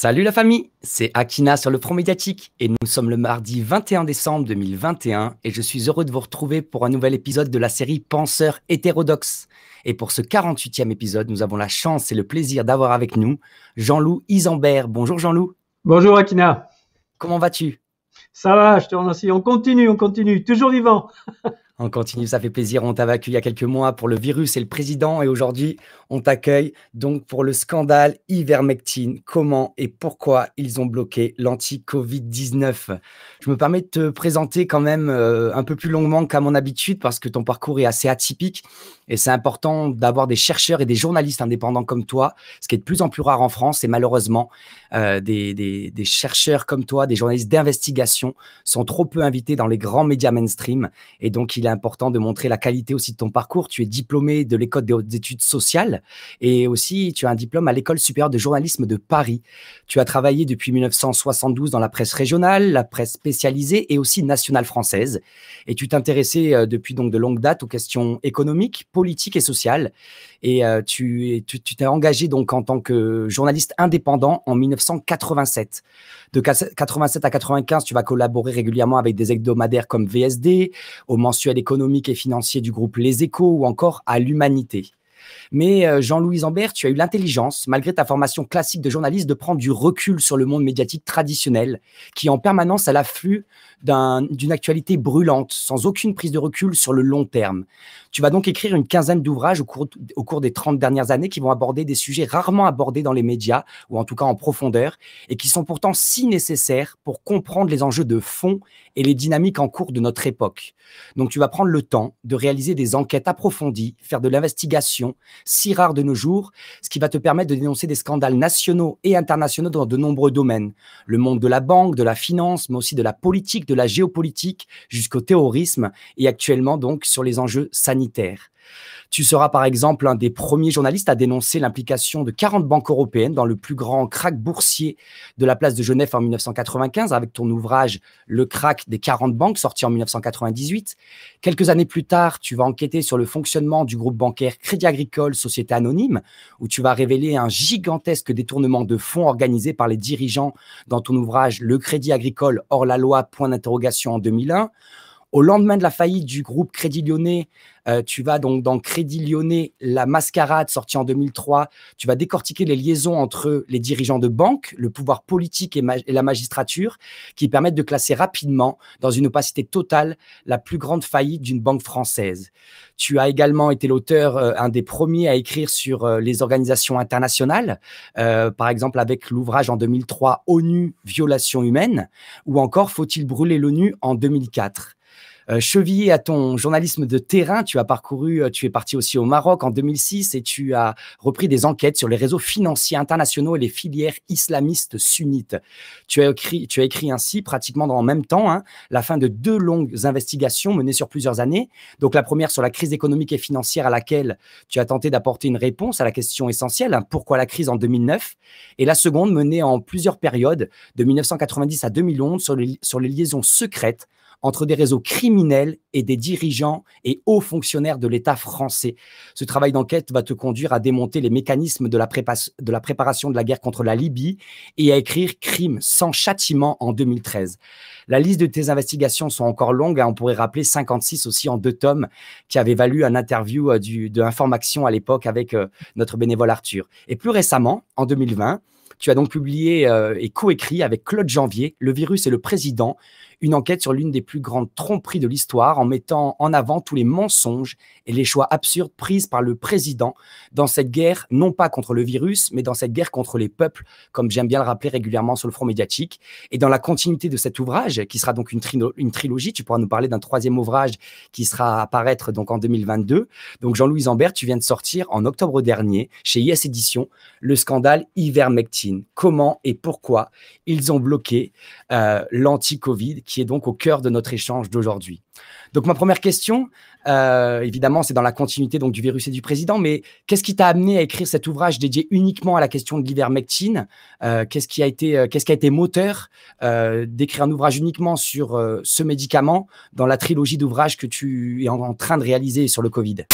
Salut la famille, c'est Akina sur le Front Médiatique et nous sommes le mardi 21 décembre 2021 et je suis heureux de vous retrouver pour un nouvel épisode de la série Penseurs hétérodoxes. Et pour ce 48e épisode, nous avons la chance et le plaisir d'avoir avec nous Jean-Loup Isambert. Bonjour Jean-Loup. Bonjour Akina. Comment vas-tu Ça va, je te remercie. On continue, on continue, toujours vivant. On continue, ça fait plaisir. On t'a accueilli il y a quelques mois pour le virus et le président. Et aujourd'hui, on t'accueille donc pour le scandale ivermectine. Comment et pourquoi ils ont bloqué l'anti-Covid-19 Je me permets de te présenter quand même euh, un peu plus longuement qu'à mon habitude parce que ton parcours est assez atypique. Et c'est important d'avoir des chercheurs et des journalistes indépendants comme toi, ce qui est de plus en plus rare en France. Et malheureusement, euh, des, des chercheurs comme toi, des journalistes d'investigation sont trop peu invités dans les grands médias mainstream. Et donc, il important de montrer la qualité aussi de ton parcours. Tu es diplômé de l'école des hautes études sociales et aussi tu as un diplôme à l'école supérieure de journalisme de Paris. Tu as travaillé depuis 1972 dans la presse régionale, la presse spécialisée et aussi nationale française. Et tu t'intéressais euh, depuis donc de longues dates aux questions économiques, politiques et sociales. Et euh, tu t'es tu, engagé donc en tant que journaliste indépendant en 1987. De 87 à 95, tu vas collaborer régulièrement avec des hebdomadaires comme VSD, au mensuel économique et financier du groupe Les Échos ou encore à l'Humanité. Mais euh, Jean-Louis Ambert, tu as eu l'intelligence, malgré ta formation classique de journaliste, de prendre du recul sur le monde médiatique traditionnel, qui est en permanence à l'afflux d'une actualité brûlante, sans aucune prise de recul sur le long terme. Tu vas donc écrire une quinzaine d'ouvrages au au cours des 30 dernières années qui vont aborder des sujets rarement abordés dans les médias, ou en tout cas en profondeur, et qui sont pourtant si nécessaires pour comprendre les enjeux de fond et les dynamiques en cours de notre époque. Donc tu vas prendre le temps de réaliser des enquêtes approfondies, faire de l'investigation, si rare de nos jours, ce qui va te permettre de dénoncer des scandales nationaux et internationaux dans de nombreux domaines. Le monde de la banque, de la finance, mais aussi de la politique, de la géopolitique, jusqu'au terrorisme et actuellement donc sur les enjeux sanitaires. Tu seras par exemple un des premiers journalistes à dénoncer l'implication de 40 banques européennes dans le plus grand crack boursier de la place de Genève en 1995 avec ton ouvrage Le crack des 40 banques sorti en 1998. Quelques années plus tard, tu vas enquêter sur le fonctionnement du groupe bancaire Crédit Agricole Société Anonyme où tu vas révéler un gigantesque détournement de fonds organisé par les dirigeants dans ton ouvrage Le Crédit Agricole hors la loi point d'interrogation en 2001. Au lendemain de la faillite du groupe Crédit Lyonnais, euh, tu vas donc dans Crédit Lyonnais, la mascarade sortie en 2003, tu vas décortiquer les liaisons entre les dirigeants de banque, le pouvoir politique et, et la magistrature, qui permettent de classer rapidement, dans une opacité totale, la plus grande faillite d'une banque française. Tu as également été l'auteur, euh, un des premiers à écrire sur euh, les organisations internationales, par exemple avec l'ouvrage en 2003 ONU, violation humaine, ou encore Faut-il brûler l'ONU en 2004. Euh, chevillé à ton journalisme de terrain, tu as parcouru, euh, tu es parti aussi au Maroc en 2006 et tu as repris des enquêtes sur les réseaux financiers internationaux et les filières islamistes sunnites. Tu as écrit, tu as écrit ainsi pratiquement dans le même temps hein, la fin de deux longues investigations menées sur plusieurs années. Donc la première sur la crise économique et financière à laquelle tu as tenté d'apporter une réponse à la question essentielle, hein, pourquoi la crise en 2009, et la seconde menée en plusieurs périodes de 1990 à 2011 sur les, sur les liaisons secrètes entre des réseaux criminels et des dirigeants et hauts fonctionnaires de l'État français. Ce travail d'enquête va te conduire à démonter les mécanismes de la, préparation de la guerre contre la Libye et à écrire Crime sans châtiment en 2013. La liste de tes investigations sont encore longues. Hein. on pourrait rappeler 56 aussi en deux tomes qui avaient valu un interview euh, de à l'époque avec euh, notre bénévole Arthur. Et plus récemment, en 2020, tu as donc publié et euh, et coécrit avec Claude Janvier, Le virus et le président, une enquête sur l'une des plus grandes tromperies de l'histoire en mettant en avant tous les mensonges et les choix absurdes pris par le président dans cette guerre, non pas contre le virus, mais dans cette guerre contre les peuples, comme j'aime bien le rappeler régulièrement sur le front médiatique. Et dans la continuité de cet ouvrage, qui sera donc une, une trilogie, tu pourras nous parler d'un troisième ouvrage qui sera à apparaître donc en 2022. Donc Jean-Louis Zambert, tu viens de sortir en octobre dernier chez IS Éditions le scandale Ivermectin comment et pourquoi ils ont bloqué euh, l'anti-Covid, qui est donc au cœur de notre échange d'aujourd'hui. Donc ma première question, euh, évidemment, c'est dans la continuité donc du virus et du président, mais qu'est-ce qui t'a amené à écrire cet ouvrage dédié uniquement à la question de l'ivermectine euh, Qu'est-ce qui a été, qu'est-ce qui a été moteur d'écrire un ouvrage uniquement sur ce médicament dans la trilogie d'ouvrages que tu es en train de réaliser sur le Covid